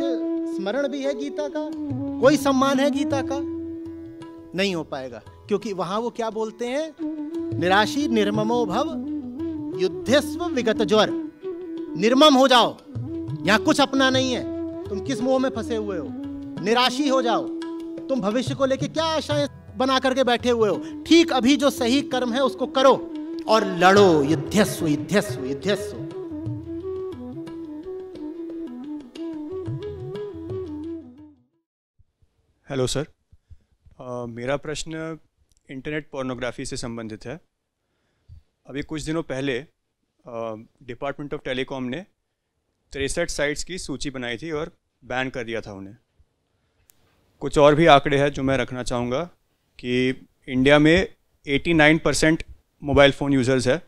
कुछ स्मरण भी है गीता का कोई सम्मान है गीता का नहीं हो पाएगा क्योंकि वहां वो क्या बोलते हैं निराशी निर्ममो भव युद्धस्व विगत ज्वर निर्मम हो जाओ यहां कुछ अपना नहीं है तुम किस मोह में फंसे हुए हो निराशी हो जाओ तुम भविष्य को लेके क्या आशाएं बना करके बैठे हुए हो ठीक अभी जो सही कर्म है उसको करो और लड़ो युद्धस्व युद्धस्व युद्धस्व हेलो सर मेरा प्रश्न इंटरनेट पोर्नोग्राफी से संबंधित है अभी कुछ दिनों पहले डिपार्टमेंट ऑफ टेलीकॉम ने तिरसठ साइट्स की सूची बनाई थी और बैन कर दिया था उन्हें कुछ और भी आंकड़े हैं जो मैं रखना चाहूँगा कि इंडिया में 89 परसेंट मोबाइल फ़ोन यूज़र्स है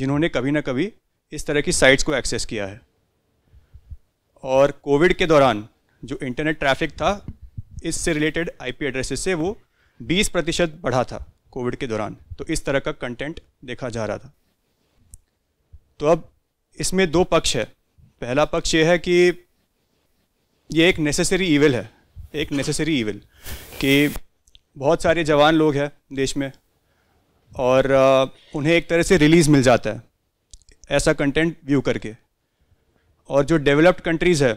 जिन्होंने कभी ना कभी इस तरह की साइट्स को एक्सेस किया है और कोविड के दौरान जो इंटरनेट ट्रैफिक था इससे रिलेटेड आईपी एड्रेसेस से वो 20 प्रतिशत बढ़ा था कोविड के दौरान तो इस तरह का कंटेंट देखा जा रहा था तो अब इसमें दो पक्ष है पहला पक्ष ये है कि ये एक नेसेसरी इविल है एक नेसेसरी ईवल कि बहुत सारे जवान लोग हैं देश में और उन्हें एक तरह से रिलीज़ मिल जाता है ऐसा कंटेंट व्यू करके और जो डेवलप्ड कंट्रीज़ है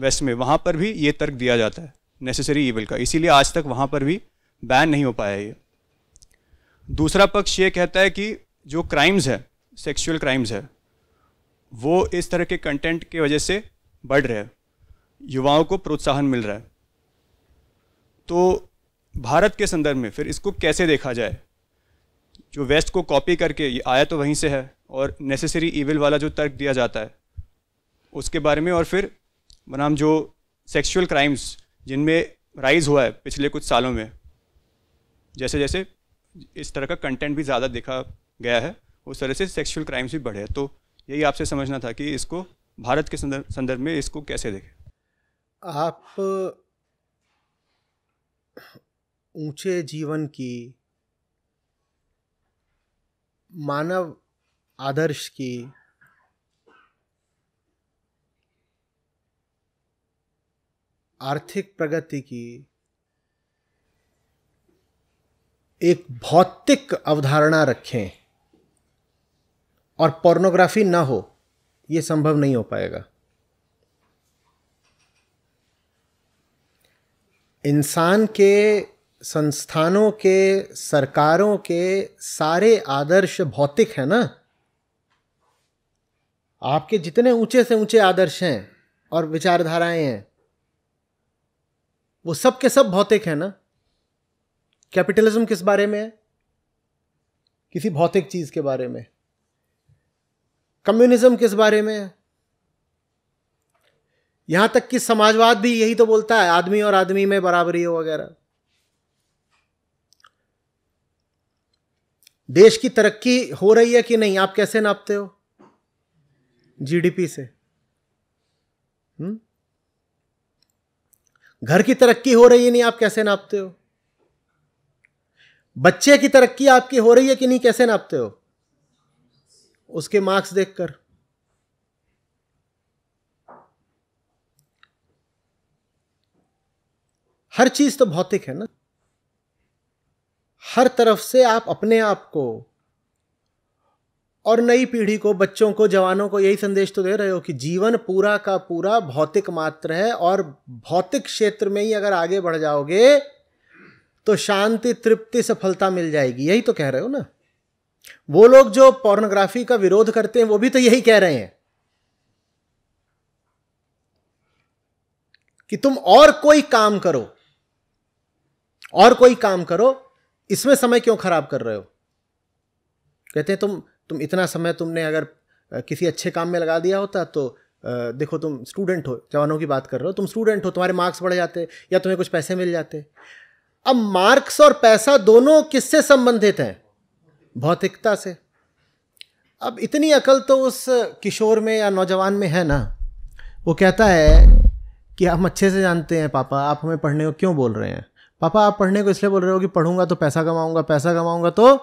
वेस्ट में वहाँ पर भी ये तर्क दिया जाता है नेसेसरी ईविल का इसीलिए आज तक वहाँ पर भी बैन नहीं हो पाया ये दूसरा पक्ष ये कहता है कि जो क्राइम्स है सेक्सुअल क्राइम्स है वो इस तरह के कंटेंट की वजह से बढ़ रहे युवाओं को प्रोत्साहन मिल रहा है तो भारत के संदर्भ में फिर इसको कैसे देखा जाए जो वेस्ट को कॉपी करके ये आया तो वहीं से है और नेसेसरी इविल वाला जो तर्क दिया जाता है उसके बारे में और फिर बनाम जो सेक्सुअल क्राइम्स जिनमें राइज़ हुआ है पिछले कुछ सालों में जैसे जैसे इस तरह का कंटेंट भी ज़्यादा देखा गया है उस तरह से सेक्सुअल क्राइम्स भी बढ़े हैं तो यही आपसे समझना था कि इसको भारत के संदर्भ में इसको कैसे देखें आप ऊंचे जीवन की मानव आदर्श की आर्थिक प्रगति की एक भौतिक अवधारणा रखें और पोर्नोग्राफी ना हो ये संभव नहीं हो पाएगा इंसान के संस्थानों के सरकारों के सारे आदर्श भौतिक हैं ना आपके जितने ऊंचे से ऊंचे आदर्श हैं और विचारधाराएं हैं वो सब के सब भौतिक है ना कैपिटलिज्म किस बारे में है किसी भौतिक चीज के बारे में कम्युनिज्म किस बारे में है यहां तक कि समाजवाद भी यही तो बोलता है आदमी और आदमी में बराबरी हो वगैरह देश की तरक्की हो रही है कि नहीं आप कैसे नापते हो जीडीपी से हुँ? हम्म? घर की तरक्की हो रही है नहीं आप कैसे नापते हो बच्चे की तरक्की आपकी हो रही है कि नहीं कैसे नापते हो उसके मार्क्स देखकर हर चीज तो भौतिक है ना हर तरफ से आप अपने आप को और नई पीढ़ी को बच्चों को जवानों को यही संदेश तो दे रहे हो कि जीवन पूरा का पूरा भौतिक मात्र है और भौतिक क्षेत्र में ही अगर आगे बढ़ जाओगे तो शांति तृप्ति सफलता मिल जाएगी यही तो कह रहे हो ना वो लोग जो पोर्नोग्राफी का विरोध करते हैं वो भी तो यही कह रहे हैं कि तुम और कोई काम करो और कोई काम करो इसमें समय क्यों खराब कर रहे हो कहते हैं तुम तुम इतना समय तुमने अगर किसी अच्छे काम में लगा दिया होता तो देखो तुम स्टूडेंट हो जवानों की बात कर रहे हो तुम स्टूडेंट हो तुम्हारे मार्क्स बढ़ जाते या तुम्हें कुछ पैसे मिल जाते अब मार्क्स और पैसा दोनों किससे संबंधित हैं भौतिकता से अब इतनी अकल तो उस किशोर में या नौजवान में है ना वो कहता है कि हम अच्छे से जानते हैं पापा आप हमें पढ़ने को क्यों बोल रहे हैं पापा आप पढ़ने को इसलिए बोल रहे हो कि पढ़ूंगा तो पैसा कमाऊंगा पैसा कमाऊंगा तो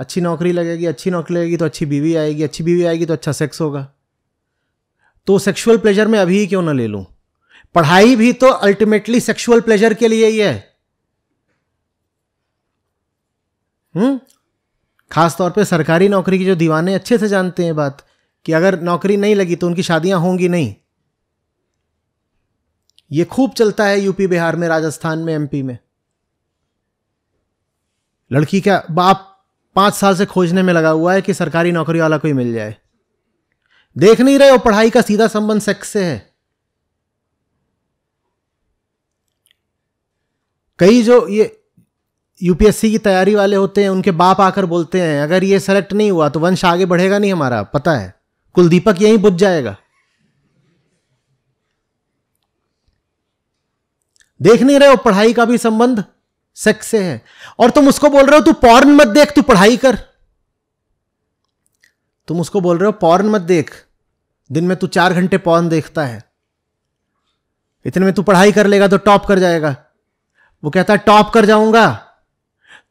अच्छी नौकरी लगेगी अच्छी नौकरी लगेगी तो अच्छी बीवी आएगी अच्छी बीवी आएगी तो अच्छा सेक्स होगा तो सेक्सुअल प्लेजर में अभी ही क्यों ना ले लूं पढ़ाई भी तो अल्टीमेटली सेक्सुअल प्लेजर के लिए ही है हम्म? खासतौर खास पे सरकारी नौकरी की जो दीवाने अच्छे से जानते हैं बात कि अगर नौकरी नहीं लगी तो उनकी शादियां होंगी नहीं ये खूब चलता है यूपी बिहार में राजस्थान में एमपी में लड़की का बाप पाँच साल से खोजने में लगा हुआ है कि सरकारी नौकरी वाला कोई मिल जाए देख नहीं रहे हो पढ़ाई का सीधा संबंध सेक्स से है कई जो ये यूपीएससी की तैयारी वाले होते हैं उनके बाप आकर बोलते हैं अगर ये सेलेक्ट नहीं हुआ तो वंश आगे बढ़ेगा नहीं हमारा पता है कुलदीपक यहीं बुझ जाएगा देख नहीं रहे हो पढ़ाई का भी संबंध सेक्स से है और तुम उसको बोल रहे हो तू पॉर्न मत देख तू पढ़ाई कर तुम उसको बोल रहे हो पॉर्न मत देख दिन में तू चार घंटे पॉर्न देखता है इतने में तू पढ़ाई कर लेगा तो टॉप कर जाएगा वो कहता है टॉप कर जाऊंगा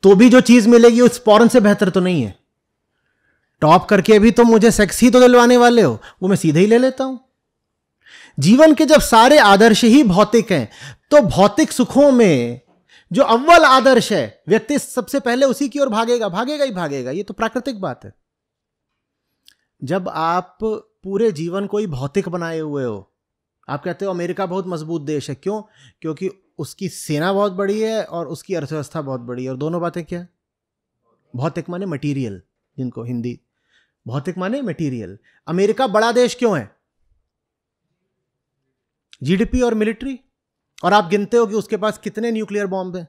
तो भी जो चीज मिलेगी उस पॉर्न से बेहतर तो नहीं है टॉप करके अभी तुम तो मुझे सेक्स ही तो दिलवाने वाले हो वो मैं सीधे ही ले लेता हूं जीवन के जब सारे आदर्श ही भौतिक हैं तो भौतिक सुखों में जो अव्वल आदर्श है व्यक्ति सबसे पहले उसी की ओर भागेगा भागेगा ही भागेगा ये तो प्राकृतिक बात है जब आप पूरे जीवन को ही भौतिक बनाए हुए हो आप कहते हो अमेरिका बहुत मजबूत देश है क्यों क्योंकि उसकी सेना बहुत बड़ी है और उसकी अर्थव्यवस्था बहुत बड़ी है और दोनों बातें क्या भौतिक माने मटेरियल जिनको हिंदी भौतिक माने मटेरियल अमेरिका बड़ा देश क्यों है जीडीपी और मिलिट्री और आप गिनते हो कि उसके पास कितने न्यूक्लियर बॉम्ब हैं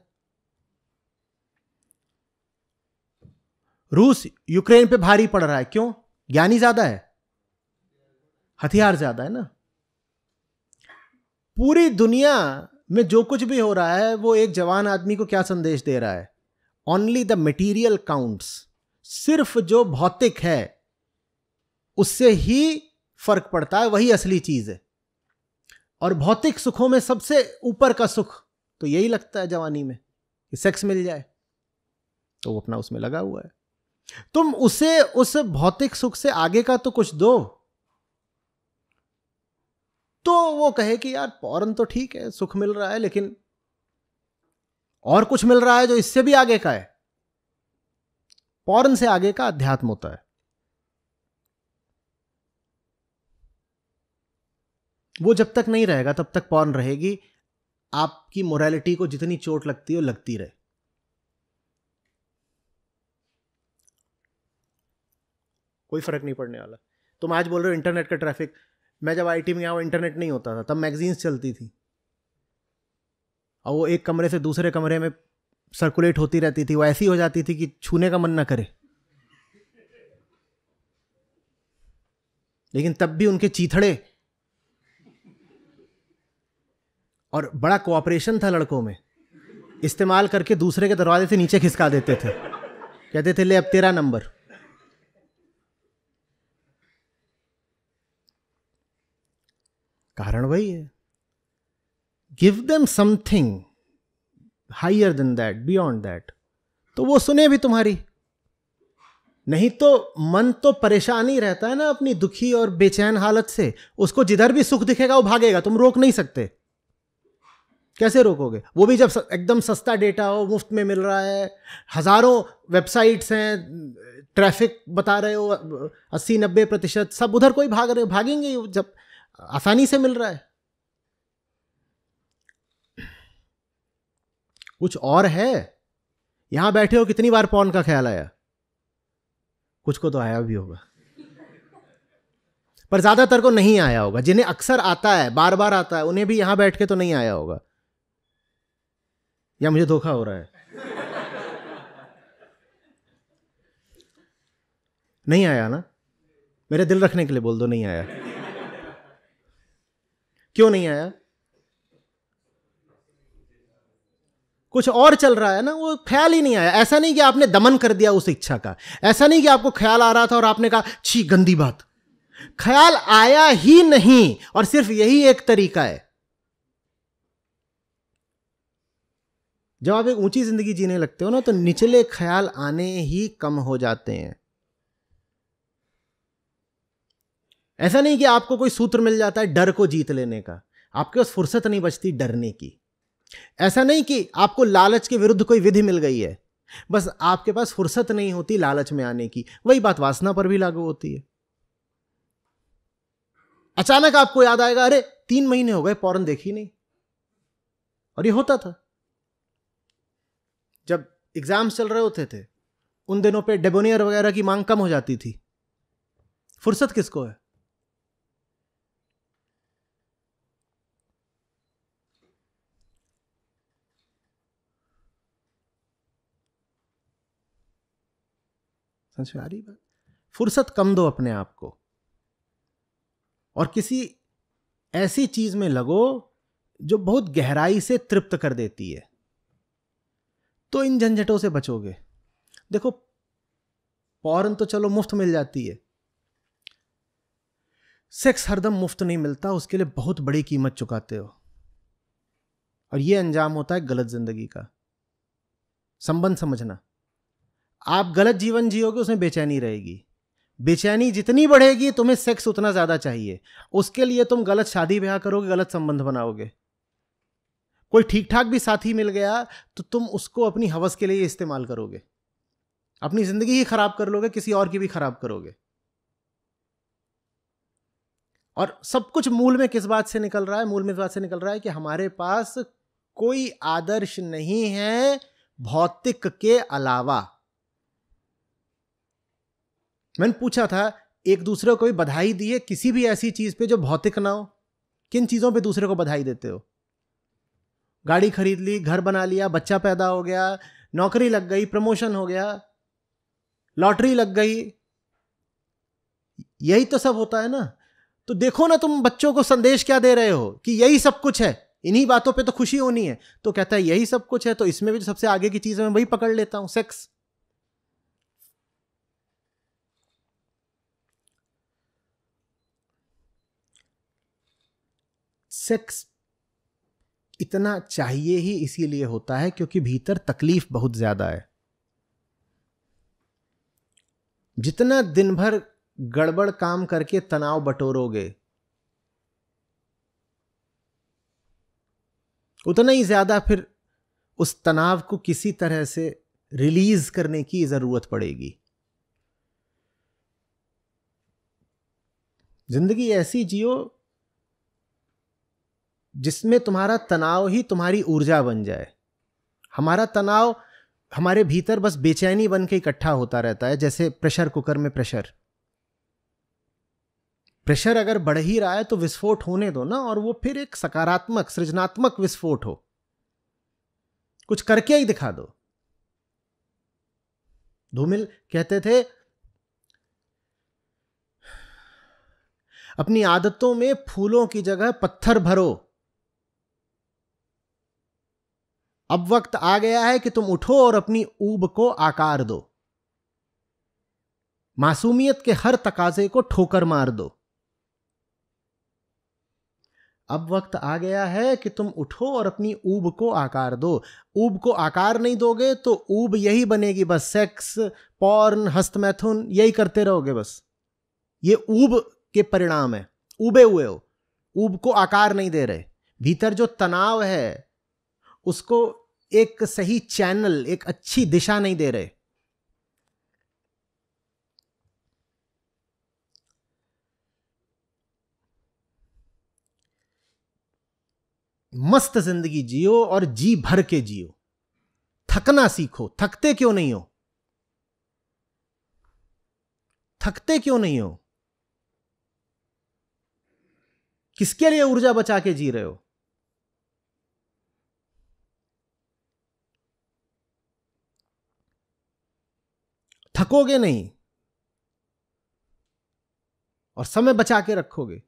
रूस यूक्रेन पे भारी पड़ रहा है क्यों ज्ञानी ज्यादा है हथियार ज्यादा है ना पूरी दुनिया में जो कुछ भी हो रहा है वो एक जवान आदमी को क्या संदेश दे रहा है ओनली द मटीरियल काउंट्स सिर्फ जो भौतिक है उससे ही फर्क पड़ता है वही असली चीज है और भौतिक सुखों में सबसे ऊपर का सुख तो यही लगता है जवानी में कि सेक्स मिल जाए तो वो अपना उसमें लगा हुआ है तुम उसे उस भौतिक सुख से आगे का तो कुछ दो तो वो कहे कि यार पौरन तो ठीक है सुख मिल रहा है लेकिन और कुछ मिल रहा है जो इससे भी आगे का है पौरन से आगे का अध्यात्म होता है वो जब तक नहीं रहेगा तब तक पॉर्न रहेगी आपकी मोरालिटी को जितनी चोट लगती हो लगती रहे कोई फर्क नहीं पड़ने वाला तुम आज बोल रहे हो इंटरनेट का ट्रैफिक मैं जब आईटी में आया इंटरनेट नहीं होता था तब मैगजीन्स चलती थी और वो एक कमरे से दूसरे कमरे में सर्कुलेट होती रहती थी वो ऐसी हो जाती थी कि छूने का मन ना करे लेकिन तब भी उनके चीथड़े और बड़ा कोऑपरेशन था लड़कों में इस्तेमाल करके दूसरे के दरवाजे से नीचे खिसका देते थे कहते थे ले अब तेरा नंबर कारण वही है give them something higher than that beyond that तो वो सुने भी तुम्हारी नहीं तो मन तो परेशान ही रहता है ना अपनी दुखी और बेचैन हालत से उसको जिधर भी सुख दिखेगा वो भागेगा तुम रोक नहीं सकते कैसे रोकोगे वो भी जब एकदम सस्ता डेटा हो मुफ्त में मिल रहा है हज़ारों वेबसाइट्स हैं ट्रैफिक बता रहे हो अस्सी नब्बे प्रतिशत सब उधर कोई भाग रहे भागेंगे जब आसानी से मिल रहा है कुछ और है यहां बैठे हो कितनी बार पौन का ख्याल आया कुछ को तो आया भी होगा पर ज्यादातर को नहीं आया होगा जिन्हें अक्सर आता है बार बार आता है उन्हें भी यहां बैठ के तो नहीं आया होगा या मुझे धोखा हो रहा है नहीं आया ना मेरे दिल रखने के लिए बोल दो नहीं आया क्यों नहीं आया कुछ और चल रहा है ना वो ख्याल ही नहीं आया ऐसा नहीं कि आपने दमन कर दिया उस इच्छा का ऐसा नहीं कि आपको ख्याल आ रहा था और आपने कहा छी गंदी बात ख्याल आया ही नहीं और सिर्फ यही एक तरीका है जब आप एक ऊंची ज़िंदगी जीने लगते हो ना तो निचले ख्याल आने ही कम हो जाते हैं ऐसा नहीं कि आपको कोई सूत्र मिल जाता है डर को जीत लेने का आपके पास फुर्सत नहीं बचती डरने की ऐसा नहीं कि आपको लालच के विरुद्ध कोई विधि मिल गई है बस आपके पास फुर्सत नहीं होती लालच में आने की वही बात वासना पर भी लागू होती है अचानक आपको याद आएगा अरे तीन महीने हो गए पौरन देखी नहीं और ये होता था एग्ज़ाम्स चल रहे होते थे उन दिनों पे डेबोनियर वगैरह की मांग कम हो जाती थी फुर्सत किसको है बात फुर्सत कम दो अपने आप को और किसी ऐसी चीज में लगो जो बहुत गहराई से तृप्त कर देती है तो इन झंझटों से बचोगे देखो पौरन तो चलो मुफ्त मिल जाती है सेक्स हरदम मुफ्त नहीं मिलता उसके लिए बहुत बड़ी कीमत चुकाते हो और ये अंजाम होता है गलत जिंदगी का संबंध समझना आप गलत जीवन जियोगे उसमें बेचैनी रहेगी बेचैनी जितनी बढ़ेगी तुम्हें सेक्स उतना ज़्यादा चाहिए उसके लिए तुम गलत शादी ब्याह करोगे गलत संबंध बनाओगे कोई ठीक ठाक भी साथी मिल गया तो तुम उसको अपनी हवस के लिए इस्तेमाल करोगे अपनी जिंदगी ही खराब कर लोगे किसी और की भी खराब करोगे और सब कुछ मूल में किस बात से निकल रहा है मूल में इस बात से निकल रहा है कि हमारे पास कोई आदर्श नहीं है भौतिक के अलावा मैंने पूछा था एक दूसरे को भी बधाई दी है किसी भी ऐसी चीज पे जो भौतिक ना हो किन चीजों पे दूसरे को बधाई देते हो गाड़ी खरीद ली घर बना लिया बच्चा पैदा हो गया नौकरी लग गई प्रमोशन हो गया लॉटरी लग गई यही तो सब होता है ना तो देखो ना तुम बच्चों को संदेश क्या दे रहे हो कि यही सब कुछ है इन्हीं बातों पे तो खुशी होनी है तो कहता है यही सब कुछ है तो इसमें भी तो सबसे आगे की चीज मैं वही पकड़ लेता हूं सेक्स सेक्स इतना चाहिए ही इसीलिए होता है क्योंकि भीतर तकलीफ बहुत ज़्यादा है जितना दिन भर गड़बड़ काम करके तनाव बटोरोगे उतना ही ज़्यादा फिर उस तनाव को किसी तरह से रिलीज करने की ज़रूरत पड़ेगी जिंदगी ऐसी जियो जिसमें तुम्हारा तनाव ही तुम्हारी ऊर्जा बन जाए हमारा तनाव हमारे भीतर बस बेचैनी बन के इकट्ठा होता रहता है जैसे प्रेशर कुकर में प्रेशर प्रेशर अगर बढ़ ही रहा है तो विस्फोट होने दो ना और वो फिर एक सकारात्मक सृजनात्मक विस्फोट हो कुछ करके ही दिखा दो धूमिल कहते थे अपनी आदतों में फूलों की जगह पत्थर भरो अब वक्त आ गया है कि तुम उठो और अपनी ऊब को आकार दो मासूमियत के हर तकाजे को ठोकर मार दो अब वक्त आ गया है कि तुम उठो और अपनी ऊब को आकार दो ऊब को आकार नहीं दोगे तो ऊब यही बनेगी बस सेक्स पॉर्न हस्तमैथुन यही करते रहोगे बस ये ऊब के परिणाम है उबे हुए हो ऊब को आकार नहीं दे रहे भीतर जो तनाव है उसको एक सही चैनल एक अच्छी दिशा नहीं दे रहे मस्त जिंदगी जियो और जी भर के जियो थकना सीखो थकते क्यों नहीं हो थकते क्यों नहीं हो किसके लिए ऊर्जा बचा के जी रहे हो थकोगे नहीं और समय बचा के रखोगे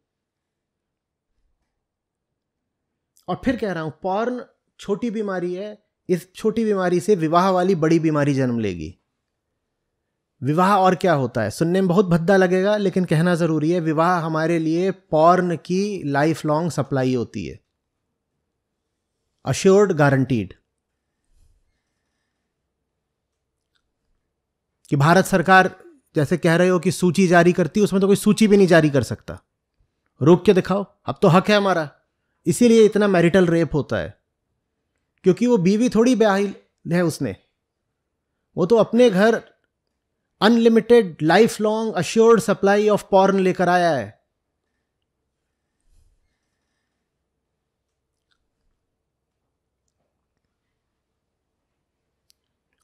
और फिर कह रहा हूं पॉर्न छोटी बीमारी है इस छोटी बीमारी से विवाह वाली बड़ी बीमारी जन्म लेगी विवाह और क्या होता है सुनने में बहुत भद्दा लगेगा लेकिन कहना ज़रूरी है विवाह हमारे लिए पॉर्न की लाइफ लॉन्ग सप्लाई होती है अश्योर्ड गारंटीड कि भारत सरकार जैसे कह रहे हो कि सूची जारी करती उसमें तो कोई सूची भी नहीं जारी कर सकता रोक के दिखाओ अब तो हक है हमारा इसीलिए इतना मैरिटल रेप होता है क्योंकि वो बीवी थोड़ी ब्याही है उसने वो तो अपने घर unlimited lifelong assured supply of porn लेकर आया है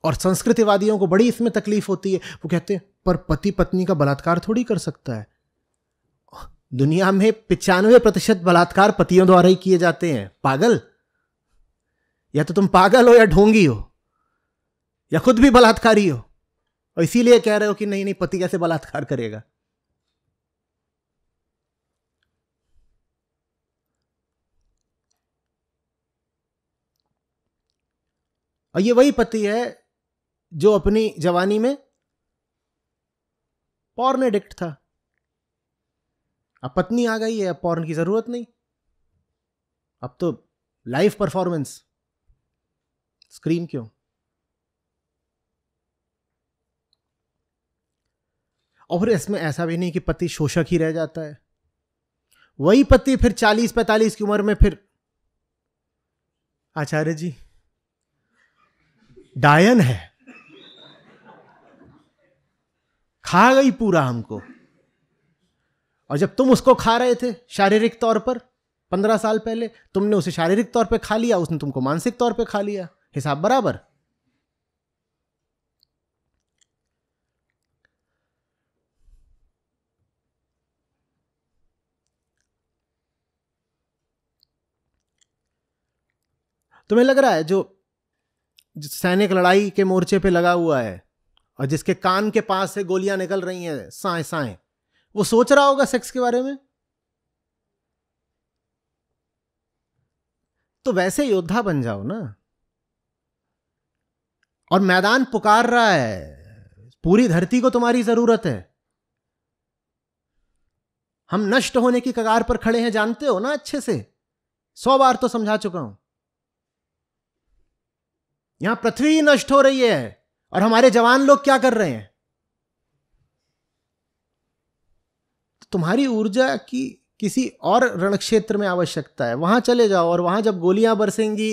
और संस्कृतिवादियों को बड़ी इसमें तकलीफ होती है वो कहते हैं पर पति पत्नी का बलात्कार थोड़ी कर सकता है दुनिया में पिचानवे प्रतिशत बलात्कार पतियों द्वारा ही किए जाते हैं पागल या तो तुम पागल हो या ढोंगी हो या खुद भी बलात्कारी हो और इसीलिए कह रहे हो कि नहीं नहीं पति कैसे बलात्कार करेगा और ये वही पति है जो अपनी जवानी में पॉर्न एडिक्ट था अब पत्नी आ गई है अब पॉर्न की जरूरत नहीं अब तो लाइव परफॉर्मेंस स्क्रीन क्यों और फिर इसमें ऐसा भी नहीं कि पति शोषक ही रह जाता है वही पति फिर चालीस पैंतालीस की उम्र में फिर आचार्य जी डायन है खा गई पूरा हमको और जब तुम उसको खा रहे थे शारीरिक तौर पर पंद्रह साल पहले तुमने उसे शारीरिक तौर पे खा लिया उसने तुमको मानसिक तौर पे खा लिया हिसाब बराबर तुम्हें लग रहा है जो सैनिक लड़ाई के मोर्चे पे लगा हुआ है और जिसके कान के पास से गोलियां निकल रही हैं साए साए वो सोच रहा होगा सेक्स के बारे में तो वैसे योद्धा बन जाओ ना और मैदान पुकार रहा है पूरी धरती को तुम्हारी जरूरत है हम नष्ट होने की कगार पर खड़े हैं जानते हो ना अच्छे से सौ बार तो समझा चुका हूं यहां पृथ्वी नष्ट हो रही है और हमारे जवान लोग क्या कर रहे हैं तो तुम्हारी ऊर्जा की किसी और रण क्षेत्र में आवश्यकता है वहां चले जाओ और वहां जब गोलियां बरसेंगी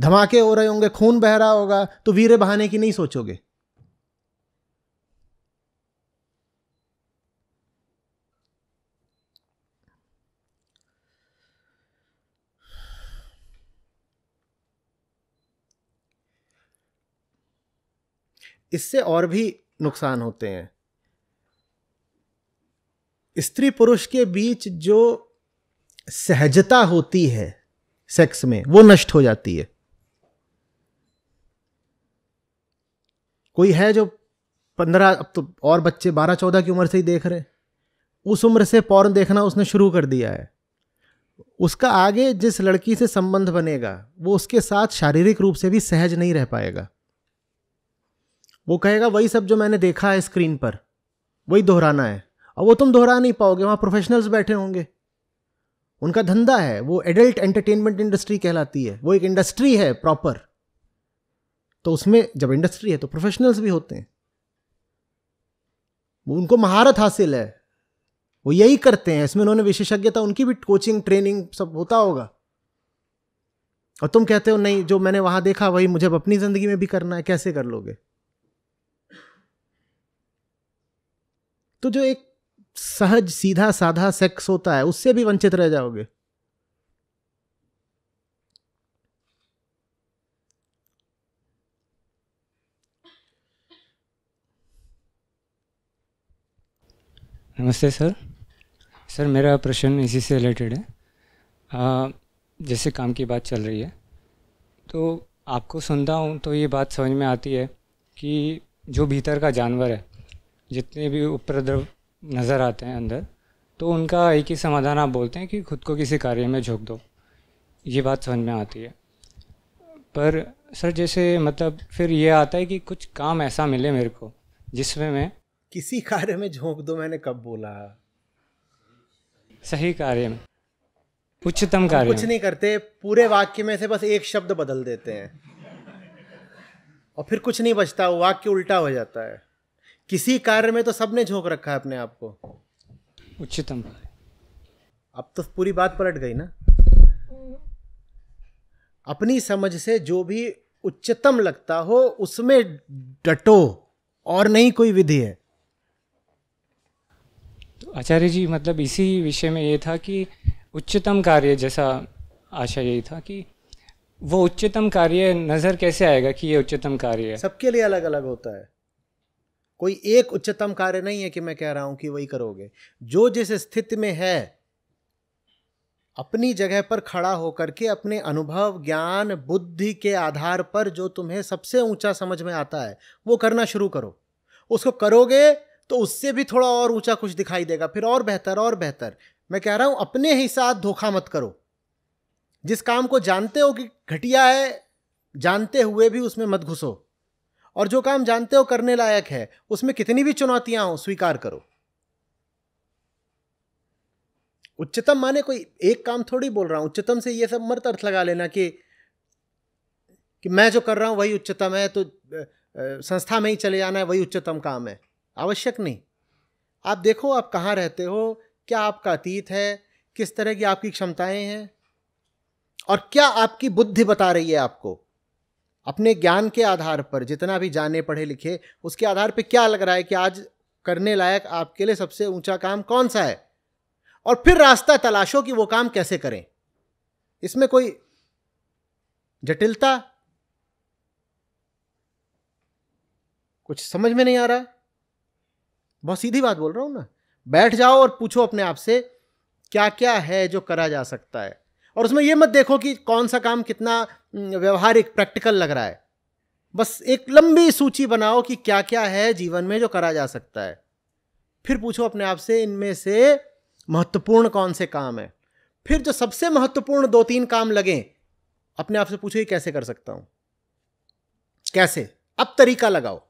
धमाके हो रहे होंगे खून बह रहा होगा तो वीर बहाने की नहीं सोचोगे इससे और भी नुकसान होते हैं स्त्री पुरुष के बीच जो सहजता होती है सेक्स में वो नष्ट हो जाती है कोई है जो पंद्रह अब तो और बच्चे बारह चौदह की उम्र से ही देख रहे हैं उस उम्र से पौरन देखना उसने शुरू कर दिया है उसका आगे जिस लड़की से संबंध बनेगा वो उसके साथ शारीरिक रूप से भी सहज नहीं रह पाएगा वो कहेगा वही सब जो मैंने देखा है स्क्रीन पर वही दोहराना है और वो तुम दोहरा नहीं पाओगे वहाँ प्रोफेशनल्स बैठे होंगे उनका धंधा है वो एडल्ट एंटरटेनमेंट इंडस्ट्री कहलाती है वो एक इंडस्ट्री है प्रॉपर तो उसमें जब इंडस्ट्री है तो प्रोफेशनल्स भी होते हैं वो उनको महारत हासिल है वो यही करते हैं इसमें उन्होंने विशेषज्ञता उनकी भी कोचिंग ट्रेनिंग सब होता होगा और तुम कहते हो नहीं जो मैंने वहां देखा वही मुझे अपनी जिंदगी में भी करना है कैसे कर लोगे तो जो एक सहज सीधा साधा सेक्स होता है उससे भी वंचित रह जाओगे नमस्ते सर सर मेरा प्रश्न इसी से रिलेटेड है आ, जैसे काम की बात चल रही है तो आपको सुनता हूँ तो ये बात समझ में आती है कि जो भीतर का जानवर है जितने भी उपद्रव नज़र आते हैं अंदर तो उनका एक ही समाधान आप बोलते हैं कि खुद को किसी कार्य में झोंक दो ये बात समझ में आती है पर सर जैसे मतलब फिर ये आता है कि कुछ काम ऐसा मिले मेरे को जिसमें मैं किसी कार्य में झोंक दो मैंने कब बोला सही कार्य में उच्चतम कार्य कुछ नहीं करते पूरे वाक्य में से बस एक शब्द बदल देते हैं और फिर कुछ नहीं बचता वाक्य उल्टा हो जाता है किसी कार्य में तो सबने झोंक रखा है अपने आप को उच्चतम अब तो पूरी बात पलट गई ना अपनी समझ से जो भी उच्चतम लगता हो उसमें डटो और नहीं कोई विधि है तो आचार्य जी मतलब इसी विषय में ये था कि उच्चतम कार्य जैसा आशा यही था कि वो उच्चतम कार्य नज़र कैसे आएगा कि ये उच्चतम कार्य है सबके लिए अलग अलग होता है कोई एक उच्चतम कार्य नहीं है कि मैं कह रहा हूं कि वही करोगे जो जिस स्थिति में है अपनी जगह पर खड़ा होकर के अपने अनुभव ज्ञान बुद्धि के आधार पर जो तुम्हें सबसे ऊंचा समझ में आता है वो करना शुरू करो उसको करोगे तो उससे भी थोड़ा और ऊंचा कुछ दिखाई देगा फिर और बेहतर और बेहतर मैं कह रहा हूं अपने ही साथ धोखा मत करो जिस काम को जानते हो कि घटिया है जानते हुए भी उसमें मत घुसो और जो काम जानते हो करने लायक है उसमें कितनी भी चुनौतियां हो स्वीकार करो उच्चतम माने कोई एक काम थोड़ी बोल रहा हूं उच्चतम से यह सब मर्त अर्थ लगा लेना कि कि मैं जो कर रहा हूं वही उच्चतम है तो संस्था में ही चले जाना है वही उच्चतम काम है आवश्यक नहीं आप देखो आप कहाँ रहते हो क्या आपका अतीत है किस तरह की आपकी क्षमताएं हैं और क्या आपकी बुद्धि बता रही है आपको अपने ज्ञान के आधार पर जितना भी जाने पढ़े लिखे उसके आधार पर क्या लग रहा है कि आज करने लायक आपके लिए सबसे ऊंचा काम कौन सा है और फिर रास्ता तलाशो कि वो काम कैसे करें इसमें कोई जटिलता कुछ समझ में नहीं आ रहा बहुत सीधी बात बोल रहा हूं ना बैठ जाओ और पूछो अपने आप से क्या क्या है जो करा जा सकता है और उसमें यह मत देखो कि कौन सा काम कितना व्यवहारिक प्रैक्टिकल लग रहा है बस एक लंबी सूची बनाओ कि क्या क्या है जीवन में जो करा जा सकता है फिर पूछो अपने आप से इनमें से महत्वपूर्ण कौन से काम है फिर जो सबसे महत्वपूर्ण दो तीन काम लगें अपने आप से पूछो ये कैसे कर सकता हूं कैसे अब तरीका लगाओ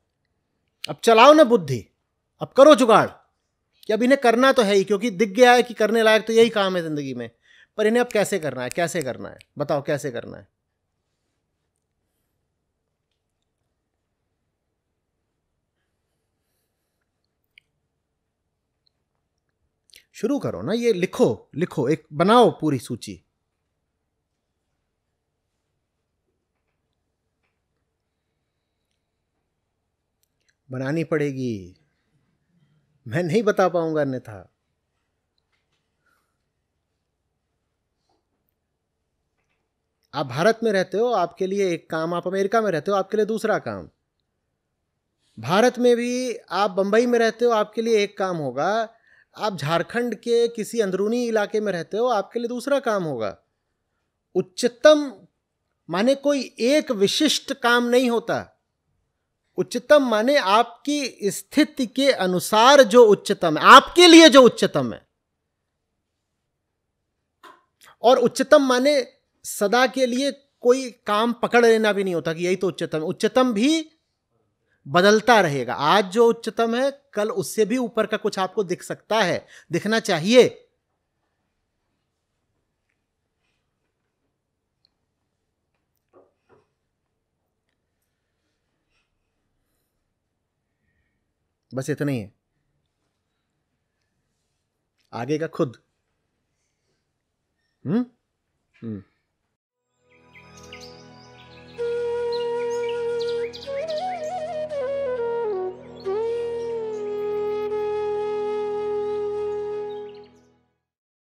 अब चलाओ ना बुद्धि अब करो जुगाड़ कि अब इन्हें करना तो है ही क्योंकि दिख गया है कि करने लायक तो यही काम है जिंदगी में पर इन्हें अब कैसे करना है कैसे करना है बताओ कैसे करना है शुरू करो ना ये लिखो लिखो एक बनाओ पूरी सूची बनानी पड़ेगी मैं नहीं बता पाऊंगा अन्यथा आप भारत में रहते हो आपके लिए एक काम आप अमेरिका में रहते हो आपके लिए दूसरा काम भारत में भी आप बंबई में रहते हो आपके लिए एक काम होगा आप झारखंड के किसी अंदरूनी इलाके में रहते हो आपके लिए दूसरा काम होगा उच्चतम माने कोई एक विशिष्ट काम नहीं होता उच्चतम माने आपकी स्थिति के अनुसार जो उच्चतम है आपके लिए जो उच्चतम है और उच्चतम माने सदा के लिए कोई काम पकड़ लेना भी नहीं होता कि यही तो उच्चतम उच्चतम भी बदलता रहेगा आज जो उच्चतम है कल उससे भी ऊपर का कुछ आपको दिख सकता है दिखना चाहिए बस इतना ही है आगे का खुद हम्म हम्म